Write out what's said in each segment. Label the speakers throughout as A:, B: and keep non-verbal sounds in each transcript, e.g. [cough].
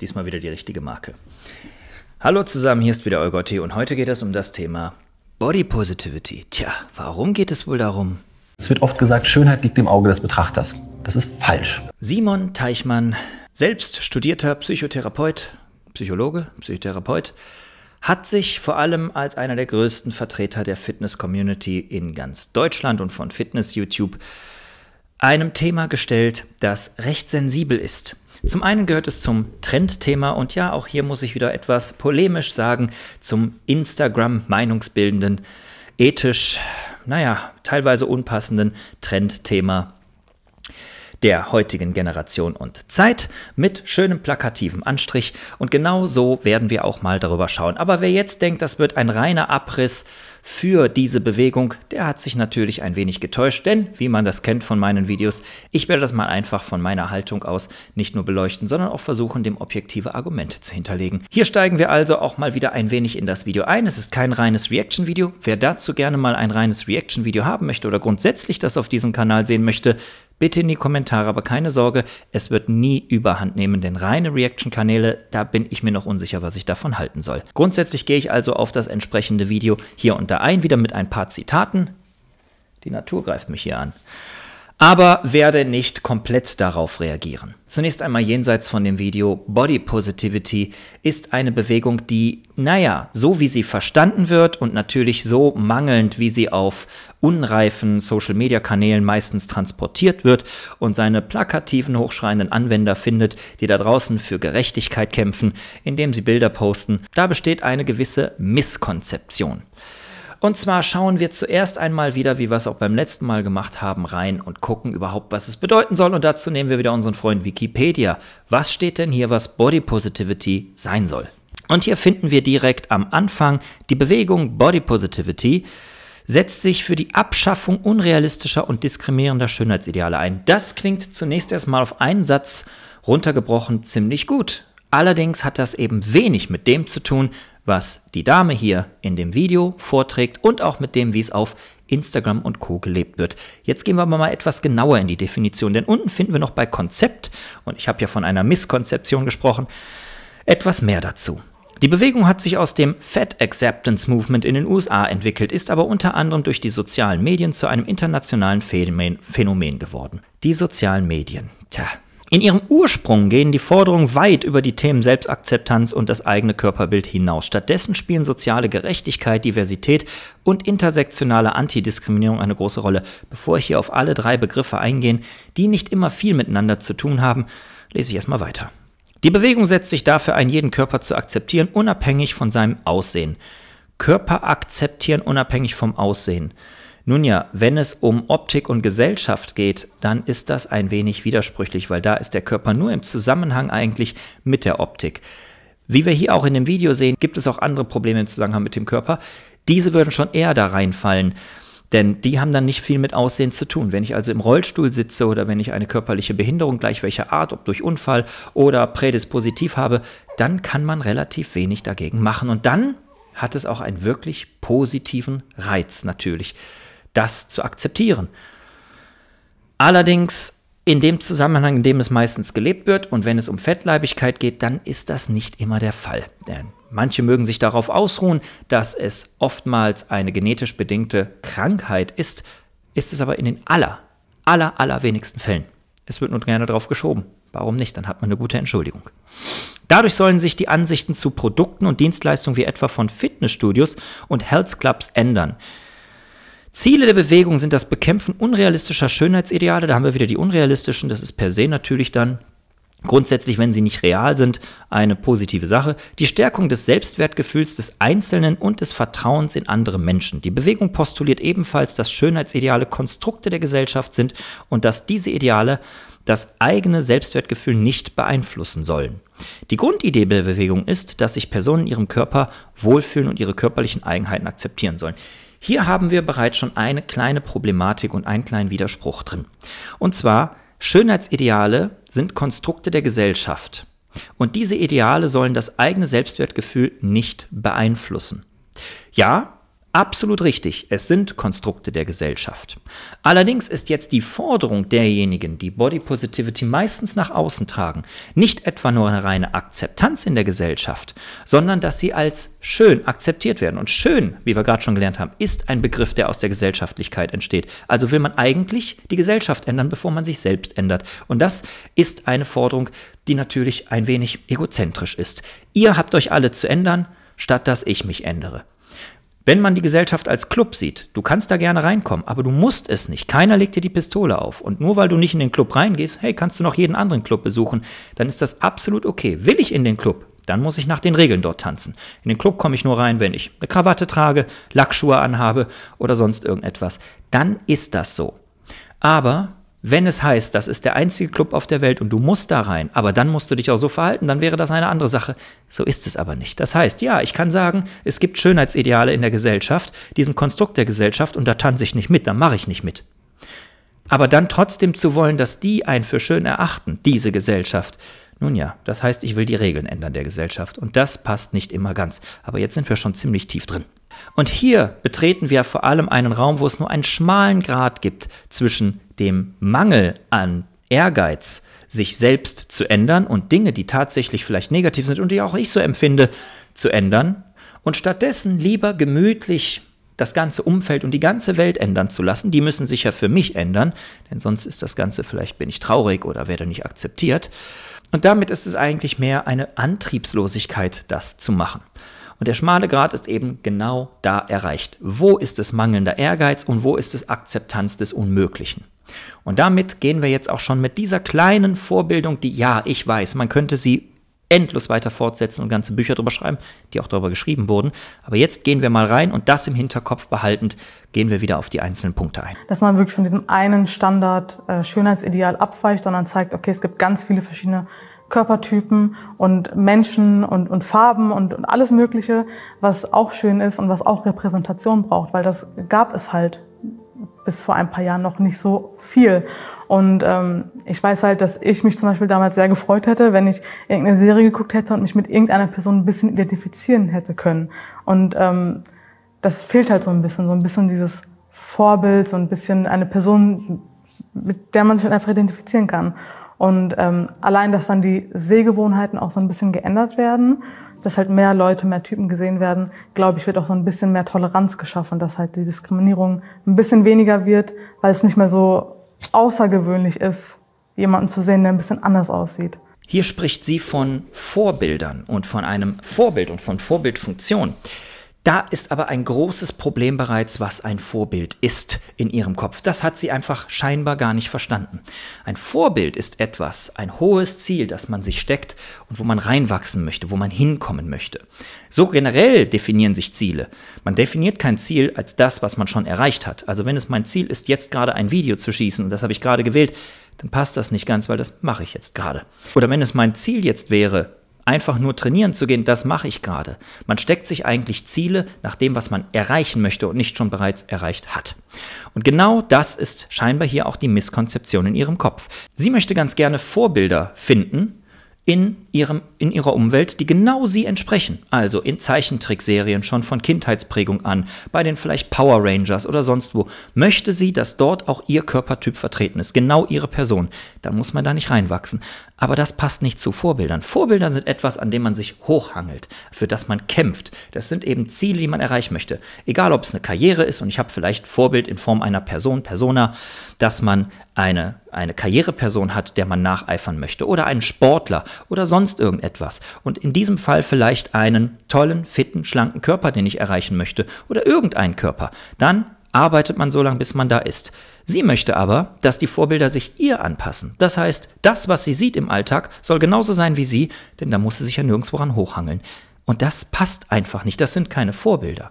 A: Diesmal wieder die richtige Marke. Hallo zusammen, hier ist wieder Eugotti und heute geht es um das Thema Body Positivity. Tja, warum geht es wohl darum?
B: Es wird oft gesagt, Schönheit liegt im Auge des Betrachters. Das ist
A: falsch. Simon Teichmann, selbst studierter Psychotherapeut, Psychologe, Psychotherapeut, hat sich vor allem als einer der größten Vertreter der Fitness-Community in ganz Deutschland und von Fitness-YouTube einem Thema gestellt, das recht sensibel ist. Zum einen gehört es zum Trendthema und ja, auch hier muss ich wieder etwas polemisch sagen, zum Instagram Meinungsbildenden, ethisch, naja, teilweise unpassenden Trendthema der heutigen Generation und Zeit mit schönem plakativem Anstrich. Und genau so werden wir auch mal darüber schauen. Aber wer jetzt denkt, das wird ein reiner Abriss für diese Bewegung, der hat sich natürlich ein wenig getäuscht, denn wie man das kennt von meinen Videos, ich werde das mal einfach von meiner Haltung aus nicht nur beleuchten, sondern auch versuchen, dem objektive Argumente zu hinterlegen. Hier steigen wir also auch mal wieder ein wenig in das Video ein. Es ist kein reines Reaction-Video. Wer dazu gerne mal ein reines Reaction-Video haben möchte oder grundsätzlich das auf diesem Kanal sehen möchte, bitte in die Kommentare, aber keine Sorge, es wird nie überhand nehmen, denn reine Reaction-Kanäle, da bin ich mir noch unsicher, was ich davon halten soll. Grundsätzlich gehe ich also auf das entsprechende Video hier und da ein, wieder mit ein paar Zitaten. Die Natur greift mich hier an aber werde nicht komplett darauf reagieren. Zunächst einmal jenseits von dem Video, Body Positivity ist eine Bewegung, die, naja, so wie sie verstanden wird und natürlich so mangelnd, wie sie auf unreifen Social-Media-Kanälen meistens transportiert wird und seine plakativen, hochschreienden Anwender findet, die da draußen für Gerechtigkeit kämpfen, indem sie Bilder posten, da besteht eine gewisse Misskonzeption. Und zwar schauen wir zuerst einmal wieder, wie wir es auch beim letzten Mal gemacht haben, rein und gucken überhaupt, was es bedeuten soll. Und dazu nehmen wir wieder unseren Freund Wikipedia. Was steht denn hier, was Body Positivity sein soll? Und hier finden wir direkt am Anfang die Bewegung Body Positivity setzt sich für die Abschaffung unrealistischer und diskriminierender Schönheitsideale ein. Das klingt zunächst erstmal auf einen Satz runtergebrochen ziemlich gut. Allerdings hat das eben wenig mit dem zu tun, was die Dame hier in dem Video vorträgt und auch mit dem, wie es auf Instagram und Co. gelebt wird. Jetzt gehen wir aber mal etwas genauer in die Definition, denn unten finden wir noch bei Konzept, und ich habe ja von einer Misskonzeption gesprochen, etwas mehr dazu. Die Bewegung hat sich aus dem Fat Acceptance Movement in den USA entwickelt, ist aber unter anderem durch die sozialen Medien zu einem internationalen Phänomen geworden. Die sozialen Medien. Tja, in ihrem Ursprung gehen die Forderungen weit über die Themen Selbstakzeptanz und das eigene Körperbild hinaus. Stattdessen spielen soziale Gerechtigkeit, Diversität und intersektionale Antidiskriminierung eine große Rolle. Bevor ich hier auf alle drei Begriffe eingehe, die nicht immer viel miteinander zu tun haben, lese ich erstmal weiter. Die Bewegung setzt sich dafür ein, jeden Körper zu akzeptieren, unabhängig von seinem Aussehen. Körper akzeptieren, unabhängig vom Aussehen. Nun ja, wenn es um Optik und Gesellschaft geht, dann ist das ein wenig widersprüchlich, weil da ist der Körper nur im Zusammenhang eigentlich mit der Optik. Wie wir hier auch in dem Video sehen, gibt es auch andere Probleme im Zusammenhang mit dem Körper. Diese würden schon eher da reinfallen, denn die haben dann nicht viel mit Aussehen zu tun. Wenn ich also im Rollstuhl sitze oder wenn ich eine körperliche Behinderung gleich welcher Art, ob durch Unfall oder prädispositiv habe, dann kann man relativ wenig dagegen machen. Und dann hat es auch einen wirklich positiven Reiz natürlich das zu akzeptieren. Allerdings in dem Zusammenhang, in dem es meistens gelebt wird und wenn es um Fettleibigkeit geht, dann ist das nicht immer der Fall. Denn manche mögen sich darauf ausruhen, dass es oftmals eine genetisch bedingte Krankheit ist, ist es aber in den aller, aller, allerwenigsten Fällen. Es wird nur gerne drauf geschoben. Warum nicht? Dann hat man eine gute Entschuldigung. Dadurch sollen sich die Ansichten zu Produkten und Dienstleistungen wie etwa von Fitnessstudios und Health Clubs ändern. Ziele der Bewegung sind das Bekämpfen unrealistischer Schönheitsideale. Da haben wir wieder die unrealistischen. Das ist per se natürlich dann grundsätzlich, wenn sie nicht real sind, eine positive Sache. Die Stärkung des Selbstwertgefühls des Einzelnen und des Vertrauens in andere Menschen. Die Bewegung postuliert ebenfalls, dass Schönheitsideale Konstrukte der Gesellschaft sind und dass diese Ideale das eigene Selbstwertgefühl nicht beeinflussen sollen. Die Grundidee der Bewegung ist, dass sich Personen in ihrem Körper wohlfühlen und ihre körperlichen Eigenheiten akzeptieren sollen. Hier haben wir bereits schon eine kleine Problematik und einen kleinen Widerspruch drin. Und zwar, Schönheitsideale sind Konstrukte der Gesellschaft. Und diese Ideale sollen das eigene Selbstwertgefühl nicht beeinflussen. Ja, Absolut richtig, es sind Konstrukte der Gesellschaft. Allerdings ist jetzt die Forderung derjenigen, die Body Positivity meistens nach außen tragen, nicht etwa nur eine reine Akzeptanz in der Gesellschaft, sondern dass sie als schön akzeptiert werden. Und schön, wie wir gerade schon gelernt haben, ist ein Begriff, der aus der Gesellschaftlichkeit entsteht. Also will man eigentlich die Gesellschaft ändern, bevor man sich selbst ändert. Und das ist eine Forderung, die natürlich ein wenig egozentrisch ist. Ihr habt euch alle zu ändern, statt dass ich mich ändere. Wenn man die Gesellschaft als Club sieht, du kannst da gerne reinkommen, aber du musst es nicht. Keiner legt dir die Pistole auf. Und nur weil du nicht in den Club reingehst, hey, kannst du noch jeden anderen Club besuchen, dann ist das absolut okay. Will ich in den Club, dann muss ich nach den Regeln dort tanzen. In den Club komme ich nur rein, wenn ich eine Krawatte trage, Lackschuhe anhabe oder sonst irgendetwas. Dann ist das so. Aber wenn es heißt, das ist der einzige Club auf der Welt und du musst da rein, aber dann musst du dich auch so verhalten, dann wäre das eine andere Sache. So ist es aber nicht. Das heißt, ja, ich kann sagen, es gibt Schönheitsideale in der Gesellschaft, diesem Konstrukt der Gesellschaft, und da tanze ich nicht mit, da mache ich nicht mit. Aber dann trotzdem zu wollen, dass die einen für schön erachten, diese Gesellschaft, nun ja, das heißt, ich will die Regeln ändern der Gesellschaft. Und das passt nicht immer ganz. Aber jetzt sind wir schon ziemlich tief drin. Und hier betreten wir vor allem einen Raum, wo es nur einen schmalen Grad gibt zwischen dem Mangel an Ehrgeiz, sich selbst zu ändern und Dinge, die tatsächlich vielleicht negativ sind und die auch ich so empfinde, zu ändern und stattdessen lieber gemütlich das ganze Umfeld und die ganze Welt ändern zu lassen. Die müssen sich ja für mich ändern, denn sonst ist das Ganze vielleicht bin ich traurig oder werde nicht akzeptiert. Und damit ist es eigentlich mehr eine Antriebslosigkeit, das zu machen. Und der schmale Grad ist eben genau da erreicht. Wo ist es mangelnder Ehrgeiz und wo ist es Akzeptanz des Unmöglichen? Und damit gehen wir jetzt auch schon mit dieser kleinen Vorbildung, die ja, ich weiß, man könnte sie endlos weiter fortsetzen und ganze Bücher darüber schreiben, die auch darüber geschrieben wurden. Aber jetzt gehen wir mal rein und das im Hinterkopf behaltend, gehen wir wieder auf die einzelnen Punkte ein.
C: Dass man wirklich von diesem einen Standard äh, Schönheitsideal abweicht, sondern zeigt, okay, es gibt ganz viele verschiedene Körpertypen und Menschen und, und Farben und, und alles Mögliche, was auch schön ist und was auch Repräsentation braucht, weil das gab es halt bis vor ein paar Jahren noch nicht so viel. Und ähm, ich weiß halt, dass ich mich zum Beispiel damals sehr gefreut hätte, wenn ich irgendeine Serie geguckt hätte und mich mit irgendeiner Person ein bisschen identifizieren hätte können. Und ähm, das fehlt halt so ein bisschen, so ein bisschen dieses Vorbild, so ein bisschen eine Person, mit der man sich halt einfach identifizieren kann. Und ähm, allein, dass dann die Sehgewohnheiten auch so ein bisschen geändert werden, dass halt mehr Leute, mehr Typen gesehen werden, glaube ich, wird auch so ein bisschen mehr Toleranz geschaffen, dass halt die Diskriminierung ein bisschen weniger wird, weil es nicht mehr so außergewöhnlich ist, jemanden zu sehen, der ein bisschen anders aussieht.
A: Hier spricht sie von Vorbildern und von einem Vorbild und von Vorbildfunktion. Da ist aber ein großes Problem bereits, was ein Vorbild ist in ihrem Kopf. Das hat sie einfach scheinbar gar nicht verstanden. Ein Vorbild ist etwas, ein hohes Ziel, das man sich steckt und wo man reinwachsen möchte, wo man hinkommen möchte. So generell definieren sich Ziele. Man definiert kein Ziel als das, was man schon erreicht hat. Also wenn es mein Ziel ist, jetzt gerade ein Video zu schießen und das habe ich gerade gewählt, dann passt das nicht ganz, weil das mache ich jetzt gerade. Oder wenn es mein Ziel jetzt wäre, einfach nur trainieren zu gehen, das mache ich gerade. Man steckt sich eigentlich Ziele nach dem, was man erreichen möchte und nicht schon bereits erreicht hat. Und genau das ist scheinbar hier auch die Misskonzeption in ihrem Kopf. Sie möchte ganz gerne Vorbilder finden in ihrem, in ihrer Umwelt, die genau sie entsprechen. Also in Zeichentrickserien schon von Kindheitsprägung an, bei den vielleicht Power Rangers oder sonst wo. Möchte sie, dass dort auch ihr Körpertyp vertreten ist, genau ihre Person. Da muss man da nicht reinwachsen. Aber das passt nicht zu Vorbildern. Vorbilder sind etwas, an dem man sich hochhangelt, für das man kämpft. Das sind eben Ziele, die man erreichen möchte. Egal, ob es eine Karriere ist und ich habe vielleicht Vorbild in Form einer Person, Persona, dass man eine, eine Karriereperson hat, der man nacheifern möchte oder einen Sportler oder sonst sonst irgendetwas. Und in diesem Fall vielleicht einen tollen, fitten, schlanken Körper, den ich erreichen möchte oder irgendeinen Körper. Dann arbeitet man so lange, bis man da ist. Sie möchte aber, dass die Vorbilder sich ihr anpassen. Das heißt, das, was sie sieht im Alltag, soll genauso sein wie sie, denn da muss sie sich ja nirgendwo ran hochhangeln. Und das passt einfach nicht. Das sind keine Vorbilder.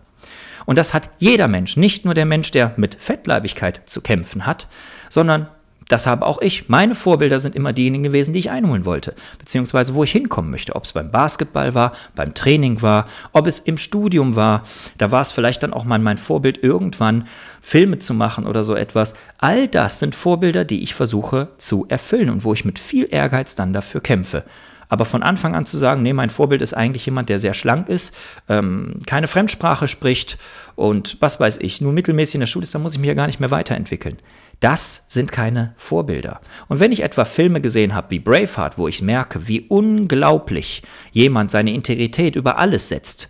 A: Und das hat jeder Mensch, nicht nur der Mensch, der mit Fettleibigkeit zu kämpfen hat, sondern das habe auch ich. Meine Vorbilder sind immer diejenigen gewesen, die ich einholen wollte, beziehungsweise wo ich hinkommen möchte. Ob es beim Basketball war, beim Training war, ob es im Studium war. Da war es vielleicht dann auch mal mein Vorbild, irgendwann Filme zu machen oder so etwas. All das sind Vorbilder, die ich versuche zu erfüllen und wo ich mit viel Ehrgeiz dann dafür kämpfe. Aber von Anfang an zu sagen, nee, mein Vorbild ist eigentlich jemand, der sehr schlank ist, ähm, keine Fremdsprache spricht und was weiß ich, nur mittelmäßig in der Schule ist, dann muss ich mich ja gar nicht mehr weiterentwickeln. Das sind keine Vorbilder. Und wenn ich etwa Filme gesehen habe wie Braveheart, wo ich merke, wie unglaublich jemand seine Integrität über alles setzt,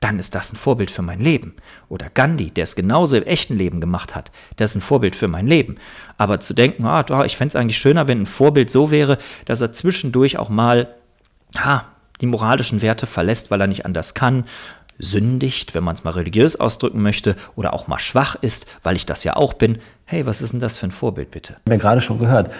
A: dann ist das ein Vorbild für mein Leben. Oder Gandhi, der es genauso im echten Leben gemacht hat, das ist ein Vorbild für mein Leben. Aber zu denken, ah, oh, ich fände es eigentlich schöner, wenn ein Vorbild so wäre, dass er zwischendurch auch mal ah, die moralischen Werte verlässt, weil er nicht anders kann, sündigt, wenn man es mal religiös ausdrücken möchte, oder auch mal schwach ist, weil ich das ja auch bin, hey, was ist denn das für ein Vorbild bitte?
B: Wir Haben ja gerade schon gehört.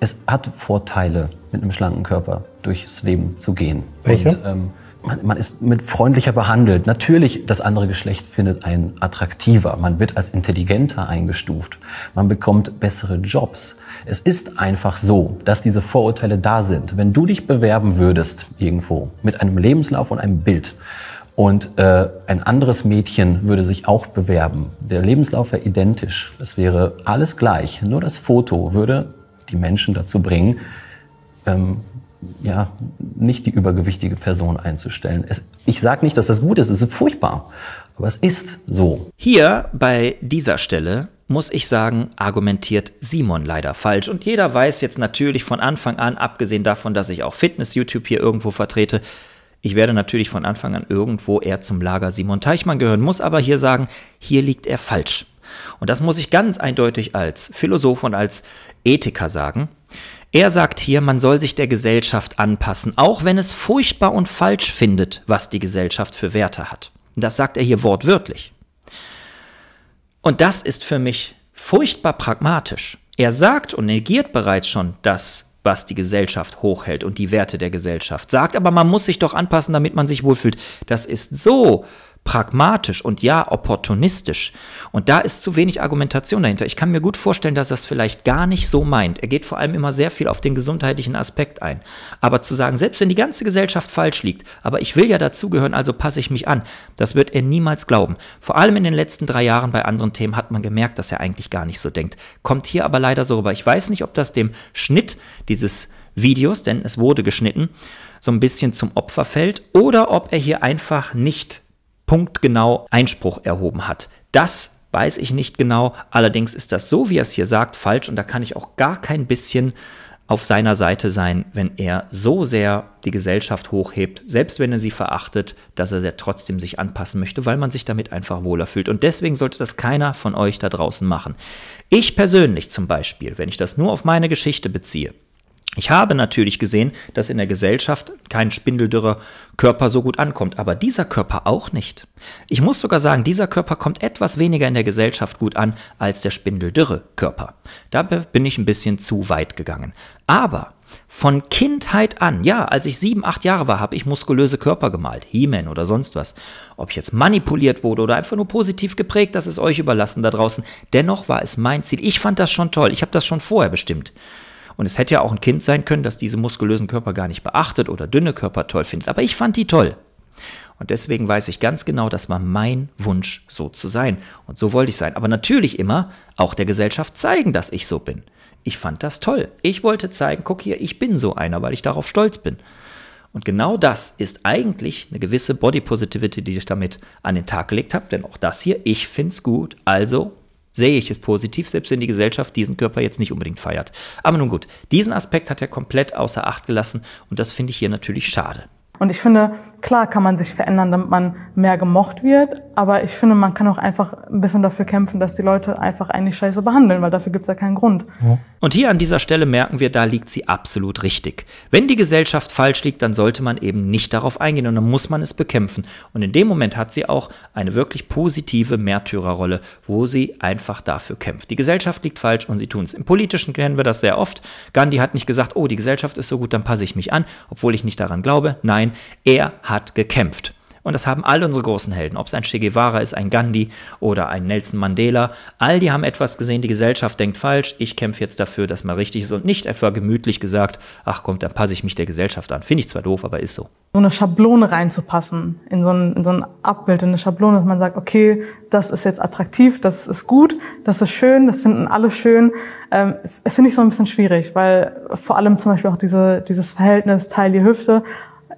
B: Es hat Vorteile, mit einem schlanken Körper durchs Leben zu gehen. Welche? Und, ähm, man, man, ist mit freundlicher behandelt. Natürlich, das andere Geschlecht findet einen attraktiver. Man wird als intelligenter eingestuft. Man bekommt bessere Jobs. Es ist einfach so, dass diese Vorurteile da sind. Wenn du dich bewerben würdest irgendwo mit einem Lebenslauf und einem Bild und äh, ein anderes Mädchen würde sich auch bewerben. Der Lebenslauf wäre identisch. Das wäre alles gleich. Nur das Foto würde die Menschen dazu bringen, ähm, ja, nicht die übergewichtige Person einzustellen. Es, ich sage nicht, dass das gut ist, es ist furchtbar, aber es ist so.
A: Hier bei dieser Stelle muss ich sagen, argumentiert Simon leider falsch. Und jeder weiß jetzt natürlich von Anfang an, abgesehen davon, dass ich auch Fitness-YouTube hier irgendwo vertrete, ich werde natürlich von Anfang an irgendwo eher zum Lager Simon Teichmann gehören, muss aber hier sagen, hier liegt er falsch. Und das muss ich ganz eindeutig als Philosoph und als Ethiker sagen. Er sagt hier, man soll sich der Gesellschaft anpassen, auch wenn es furchtbar und falsch findet, was die Gesellschaft für Werte hat. Das sagt er hier wortwörtlich. Und das ist für mich furchtbar pragmatisch. Er sagt und negiert bereits schon, dass was die Gesellschaft hochhält und die Werte der Gesellschaft sagt, aber man muss sich doch anpassen, damit man sich wohlfühlt. Das ist so pragmatisch und ja opportunistisch. Und da ist zu wenig Argumentation dahinter. Ich kann mir gut vorstellen, dass er es vielleicht gar nicht so meint. Er geht vor allem immer sehr viel auf den gesundheitlichen Aspekt ein. Aber zu sagen, selbst wenn die ganze Gesellschaft falsch liegt, aber ich will ja dazugehören, also passe ich mich an, das wird er niemals glauben. Vor allem in den letzten drei Jahren bei anderen Themen hat man gemerkt, dass er eigentlich gar nicht so denkt. Kommt hier aber leider so rüber. Ich weiß nicht, ob das dem Schnitt dieses Videos, denn es wurde geschnitten, so ein bisschen zum Opfer fällt oder ob er hier einfach nicht punktgenau Einspruch erhoben hat. Das weiß ich nicht genau, allerdings ist das so, wie er es hier sagt, falsch und da kann ich auch gar kein bisschen auf seiner Seite sein, wenn er so sehr die Gesellschaft hochhebt, selbst wenn er sie verachtet, dass er sehr trotzdem sich anpassen möchte, weil man sich damit einfach wohler fühlt. Und deswegen sollte das keiner von euch da draußen machen. Ich persönlich zum Beispiel, wenn ich das nur auf meine Geschichte beziehe, ich habe natürlich gesehen, dass in der Gesellschaft kein spindeldürrer Körper so gut ankommt, aber dieser Körper auch nicht. Ich muss sogar sagen, dieser Körper kommt etwas weniger in der Gesellschaft gut an als der spindeldürre Körper. Da bin ich ein bisschen zu weit gegangen. Aber von Kindheit an, ja, als ich sieben, acht Jahre war, habe ich muskulöse Körper gemalt, He-Man oder sonst was. Ob ich jetzt manipuliert wurde oder einfach nur positiv geprägt, das ist euch überlassen da draußen. Dennoch war es mein Ziel. Ich fand das schon toll. Ich habe das schon vorher bestimmt. Und es hätte ja auch ein Kind sein können, das diese muskulösen Körper gar nicht beachtet oder dünne Körper toll findet. Aber ich fand die toll. Und deswegen weiß ich ganz genau, das war mein Wunsch, so zu sein. Und so wollte ich sein. Aber natürlich immer auch der Gesellschaft zeigen, dass ich so bin. Ich fand das toll. Ich wollte zeigen, guck hier, ich bin so einer, weil ich darauf stolz bin. Und genau das ist eigentlich eine gewisse Body Positivity, die ich damit an den Tag gelegt habe. Denn auch das hier, ich finde es gut, also sehe ich es positiv, selbst wenn die Gesellschaft diesen Körper jetzt nicht unbedingt feiert. Aber nun gut, diesen Aspekt hat er komplett außer Acht gelassen und das finde ich hier natürlich schade.
C: Und ich finde, Klar kann man sich verändern, damit man mehr gemocht wird, aber ich finde, man kann auch einfach ein bisschen dafür kämpfen, dass die Leute einfach eigentlich scheiße behandeln, weil dafür gibt es ja keinen Grund.
A: Und hier an dieser Stelle merken wir, da liegt sie absolut richtig. Wenn die Gesellschaft falsch liegt, dann sollte man eben nicht darauf eingehen und dann muss man es bekämpfen. Und in dem Moment hat sie auch eine wirklich positive Märtyrerrolle, wo sie einfach dafür kämpft. Die Gesellschaft liegt falsch und sie tun es. Im Politischen kennen wir das sehr oft. Gandhi hat nicht gesagt, oh, die Gesellschaft ist so gut, dann passe ich mich an, obwohl ich nicht daran glaube. Nein, er hat hat gekämpft. Und das haben all unsere großen Helden, ob es ein Che Guevara ist, ein Gandhi oder ein Nelson Mandela, all die haben etwas gesehen, die Gesellschaft denkt falsch, ich kämpfe jetzt dafür, dass man richtig ist und nicht etwa gemütlich gesagt, ach komm, dann passe ich mich der Gesellschaft an. Finde ich zwar doof, aber ist so.
C: So eine Schablone reinzupassen, in so, ein, in so ein Abbild, in eine Schablone, dass man sagt, okay, das ist jetzt attraktiv, das ist gut, das ist schön, das finden alle schön, ähm, finde ich so ein bisschen schwierig, weil vor allem zum Beispiel auch diese, dieses Verhältnis Teil die Hüfte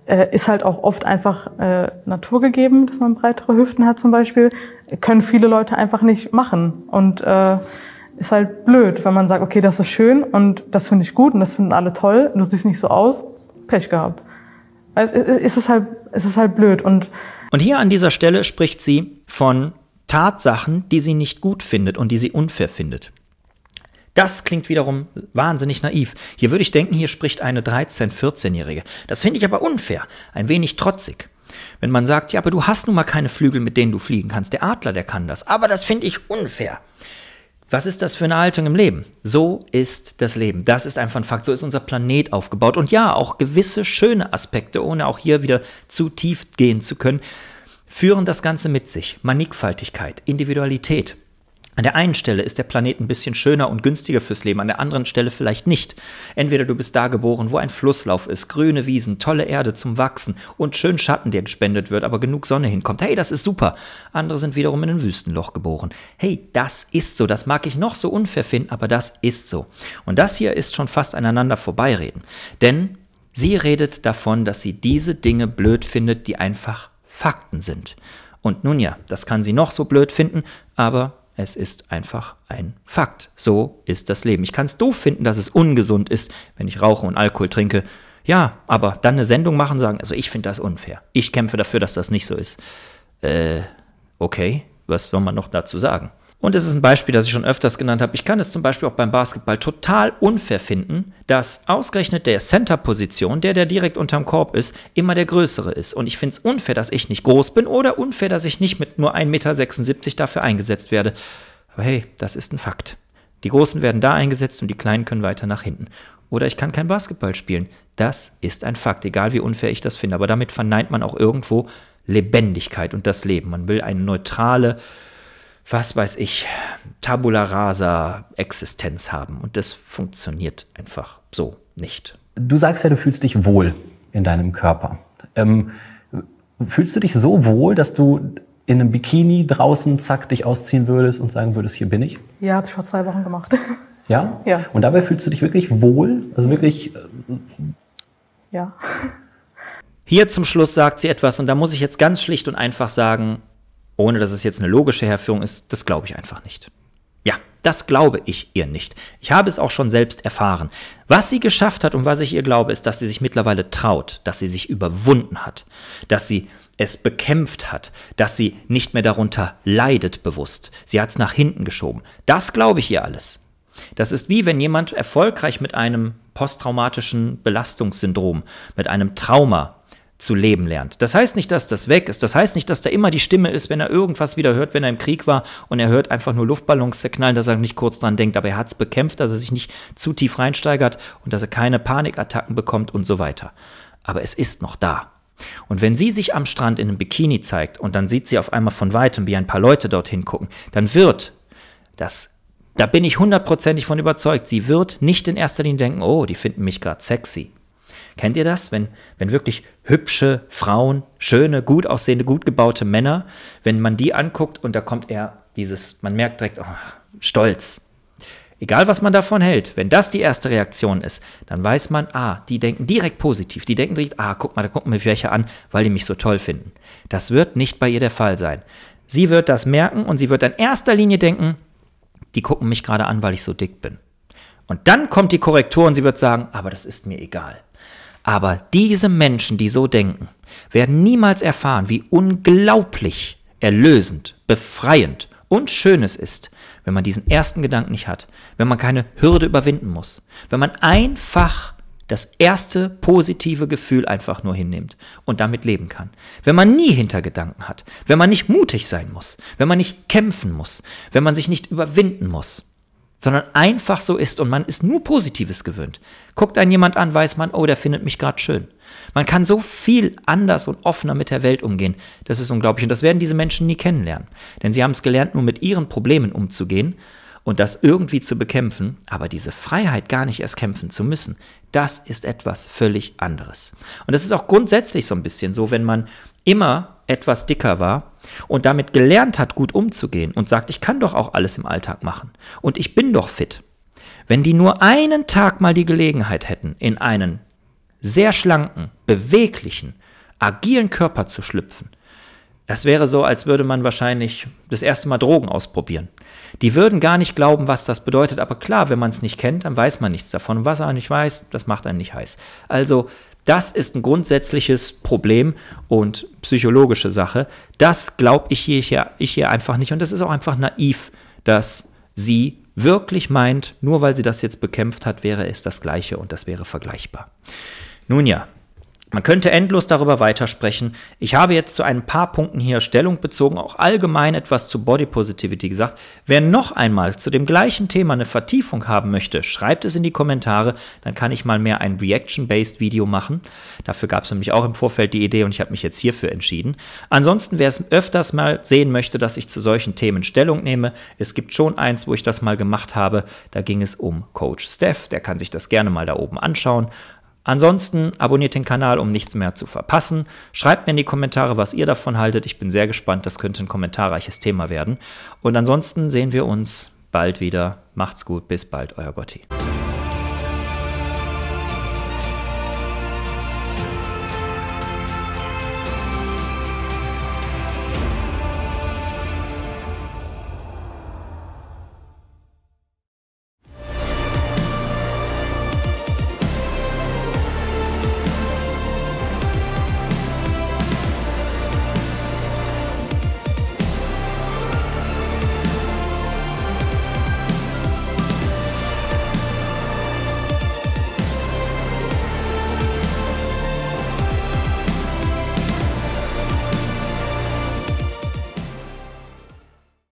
C: äh, ist halt auch oft einfach äh, naturgegeben, dass man breitere Hüften hat zum Beispiel, können viele Leute einfach nicht machen. Und äh, ist halt blöd, wenn man sagt, okay, das ist schön und das finde ich gut und das finden alle toll und du siehst nicht so aus, Pech gehabt. Also, es ist, es halt, es ist halt blöd. Und,
A: und hier an dieser Stelle spricht sie von Tatsachen, die sie nicht gut findet und die sie unfair findet. Das klingt wiederum wahnsinnig naiv. Hier würde ich denken, hier spricht eine 13-, 14-Jährige. Das finde ich aber unfair, ein wenig trotzig. Wenn man sagt, ja, aber du hast nun mal keine Flügel, mit denen du fliegen kannst. Der Adler, der kann das. Aber das finde ich unfair. Was ist das für eine Haltung im Leben? So ist das Leben. Das ist einfach ein Fakt. So ist unser Planet aufgebaut. Und ja, auch gewisse schöne Aspekte, ohne auch hier wieder zu tief gehen zu können, führen das Ganze mit sich. Mannigfaltigkeit, Individualität, an der einen Stelle ist der Planet ein bisschen schöner und günstiger fürs Leben, an der anderen Stelle vielleicht nicht. Entweder du bist da geboren, wo ein Flusslauf ist, grüne Wiesen, tolle Erde zum Wachsen und schön Schatten, der gespendet wird, aber genug Sonne hinkommt. Hey, das ist super. Andere sind wiederum in ein Wüstenloch geboren. Hey, das ist so. Das mag ich noch so unfair finden, aber das ist so. Und das hier ist schon fast aneinander vorbeireden. Denn sie redet davon, dass sie diese Dinge blöd findet, die einfach Fakten sind. Und nun ja, das kann sie noch so blöd finden, aber es ist einfach ein Fakt. So ist das Leben. Ich kann es doof finden, dass es ungesund ist, wenn ich rauche und Alkohol trinke. Ja, aber dann eine Sendung machen, sagen, also ich finde das unfair. Ich kämpfe dafür, dass das nicht so ist. Äh, okay, was soll man noch dazu sagen? Und es ist ein Beispiel, das ich schon öfters genannt habe. Ich kann es zum Beispiel auch beim Basketball total unfair finden, dass ausgerechnet der Center-Position, der, der direkt unterm Korb ist, immer der größere ist. Und ich finde es unfair, dass ich nicht groß bin oder unfair, dass ich nicht mit nur 1,76 Meter dafür eingesetzt werde. Aber hey, das ist ein Fakt. Die Großen werden da eingesetzt und die Kleinen können weiter nach hinten. Oder ich kann kein Basketball spielen. Das ist ein Fakt, egal wie unfair ich das finde. Aber damit verneint man auch irgendwo Lebendigkeit und das Leben. Man will eine neutrale, was weiß ich, Tabula rasa Existenz haben. Und das funktioniert einfach so nicht.
B: Du sagst ja, du fühlst dich wohl in deinem Körper. Ähm, fühlst du dich so wohl, dass du in einem Bikini draußen zack dich ausziehen würdest und sagen würdest, hier bin ich?
C: Ja, habe ich vor zwei Wochen gemacht. Ja? [laughs] Ja.
A: Und dabei fühlst du dich wirklich wohl? Also wirklich. Ja. [laughs] Hier zum Schluss sagt sie etwas, und da muss ich jetzt ganz schlicht und einfach sagen, ohne dass es jetzt eine logische Herführung ist, das glaube ich einfach nicht. Ja, das glaube ich ihr nicht. Ich habe es auch schon selbst erfahren. Was sie geschafft hat und was ich ihr glaube, ist, dass sie sich mittlerweile traut, dass sie sich überwunden hat, dass sie es bekämpft hat, dass sie nicht mehr darunter leidet bewusst. Sie hat es nach hinten geschoben. Das glaube ich ihr alles. Das ist wie wenn jemand erfolgreich mit einem posttraumatischen Belastungssyndrom, mit einem Trauma zu leben lernt. Das heißt nicht, dass das weg ist. Das heißt nicht, dass da immer die Stimme ist, wenn er irgendwas wieder hört, wenn er im Krieg war und er hört einfach nur Luftballons zerknallen, dass er nicht kurz dran denkt. Aber er hat es bekämpft, dass er sich nicht zu tief reinsteigert und dass er keine Panikattacken bekommt und so weiter. Aber es ist noch da. Und wenn sie sich am Strand in einem Bikini zeigt und dann sieht sie auf einmal von weitem, wie ein paar Leute dorthin gucken, dann wird das da bin ich hundertprozentig von überzeugt. Sie wird nicht in erster Linie denken, oh, die finden mich gerade sexy. Kennt ihr das? Wenn, wenn wirklich hübsche Frauen, schöne, gut aussehende, gut gebaute Männer, wenn man die anguckt und da kommt eher dieses, man merkt direkt, oh, Stolz. Egal, was man davon hält, wenn das die erste Reaktion ist, dann weiß man, ah, die denken direkt positiv. Die denken direkt, ah, guck mal, da gucken mir welche an, weil die mich so toll finden. Das wird nicht bei ihr der Fall sein. Sie wird das merken und sie wird in erster Linie denken, die gucken mich gerade an, weil ich so dick bin. Und dann kommt die Korrektur und sie wird sagen, aber das ist mir egal. Aber diese Menschen, die so denken, werden niemals erfahren, wie unglaublich erlösend, befreiend und schön es ist, wenn man diesen ersten Gedanken nicht hat, wenn man keine Hürde überwinden muss, wenn man einfach das erste positive Gefühl einfach nur hinnimmt und damit leben kann. Wenn man nie Hintergedanken hat, wenn man nicht mutig sein muss, wenn man nicht kämpfen muss, wenn man sich nicht überwinden muss sondern einfach so ist und man ist nur Positives gewöhnt. Guckt einen jemand an, weiß man, oh, der findet mich gerade schön. Man kann so viel anders und offener mit der Welt umgehen. Das ist unglaublich und das werden diese Menschen nie kennenlernen. Denn sie haben es gelernt, nur mit ihren Problemen umzugehen und das irgendwie zu bekämpfen, aber diese Freiheit gar nicht erst kämpfen zu müssen, das ist etwas völlig anderes. Und das ist auch grundsätzlich so ein bisschen so, wenn man immer etwas dicker war und damit gelernt hat, gut umzugehen und sagt, ich kann doch auch alles im Alltag machen und ich bin doch fit. Wenn die nur einen Tag mal die Gelegenheit hätten, in einen sehr schlanken, beweglichen, agilen Körper zu schlüpfen, das wäre so, als würde man wahrscheinlich das erste Mal Drogen ausprobieren. Die würden gar nicht glauben, was das bedeutet, aber klar, wenn man es nicht kennt, dann weiß man nichts davon. Was man nicht weiß, das macht einen nicht heiß. Also das ist ein grundsätzliches Problem und psychologische Sache. Das glaube ich hier, ich hier einfach nicht. Und das ist auch einfach naiv, dass sie wirklich meint, nur weil sie das jetzt bekämpft hat, wäre es das gleiche und das wäre vergleichbar. Nun ja, man könnte endlos darüber weitersprechen. Ich habe jetzt zu ein paar Punkten hier Stellung bezogen, auch allgemein etwas zu Body Positivity gesagt. Wer noch einmal zu dem gleichen Thema eine Vertiefung haben möchte, schreibt es in die Kommentare, dann kann ich mal mehr ein Reaction-Based Video machen. Dafür gab es nämlich auch im Vorfeld die Idee und ich habe mich jetzt hierfür entschieden. Ansonsten, wer es öfters mal sehen möchte, dass ich zu solchen Themen Stellung nehme, es gibt schon eins, wo ich das mal gemacht habe, da ging es um Coach Steph, der kann sich das gerne mal da oben anschauen. Ansonsten abonniert den Kanal, um nichts mehr zu verpassen. Schreibt mir in die Kommentare, was ihr davon haltet. Ich bin sehr gespannt, das könnte ein kommentarreiches Thema werden. Und ansonsten sehen wir uns bald wieder. Macht's gut, bis bald, euer Gotti.